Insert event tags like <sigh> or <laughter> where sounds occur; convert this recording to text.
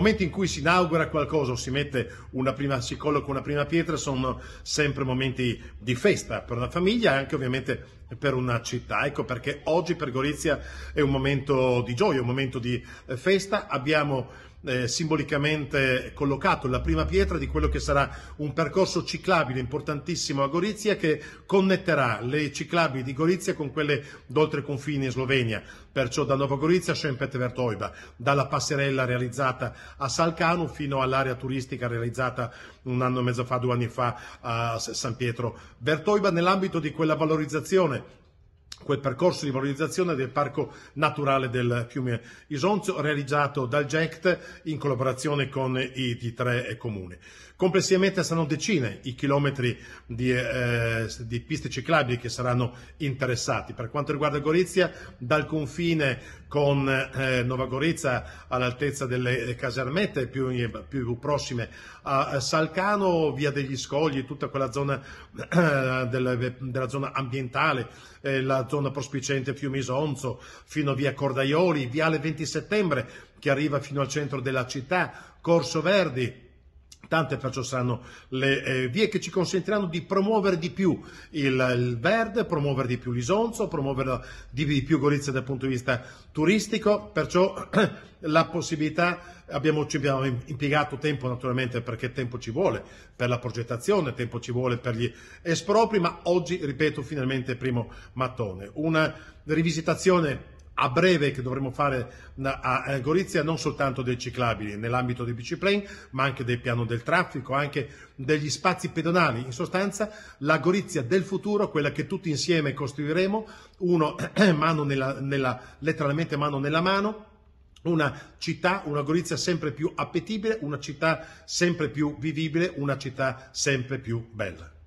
momenti in cui si inaugura qualcosa o si mette una prima, si colloca una prima pietra sono sempre momenti di festa per una famiglia e anche ovviamente per una città. Ecco perché oggi per Gorizia è un momento di gioia, un momento di eh, festa. Abbiamo eh, simbolicamente collocato la prima pietra di quello che sarà un percorso ciclabile importantissimo a Gorizia che connetterà le ciclabili di Gorizia con quelle d'oltre confine in Slovenia, perciò da Nova Gorizia a Šempet vertoiba dalla passerella realizzata a Salcano fino all'area turistica realizzata un anno e mezzo fa, due anni fa a San Pietro vertoiba nell'ambito di quella valorizzazione quel percorso di valorizzazione del parco naturale del fiume Isonzo realizzato dal GECT in collaborazione con i T3 eh, comuni. Complessivamente saranno decine i chilometri di, eh, di piste ciclabili che saranno interessati. Per quanto riguarda Gorizia, dal confine con eh, Nova Gorizia all'altezza delle eh, casermette più, più prossime a Salcano, via degli Scogli, tutta quella zona eh, della, della, zona ambientale, eh, la zona prospicente Fiumisonzo, fino a via Cordaioli, viale 20 settembre che arriva fino al centro della città, Corso Verdi, tante perciò saranno le eh, vie che ci consentiranno di promuovere di più il, il verde, promuovere di più l'Isonzo, promuovere di, di più Gorizia dal punto di vista turistico, perciò <clears throat> la possibilità, abbiamo, ci abbiamo impiegato tempo naturalmente perché tempo ci vuole per la progettazione, tempo ci vuole per gli espropri, ma oggi, ripeto, finalmente primo mattone. Una rivisitazione a breve che dovremo fare mm, a Gorizia non soltanto dei ciclabili nell'ambito dei biciplane, ma anche del piano del traffico, anche degli spazi pedonali. In sostanza la Gorizia del futuro, quella che tutti insieme costruiremo, uno <clears throat> mano nella, nella, letteralmente mano nella mano, una città, una Gorizia sempre più appetibile, una città sempre più vivibile, una città sempre più bella.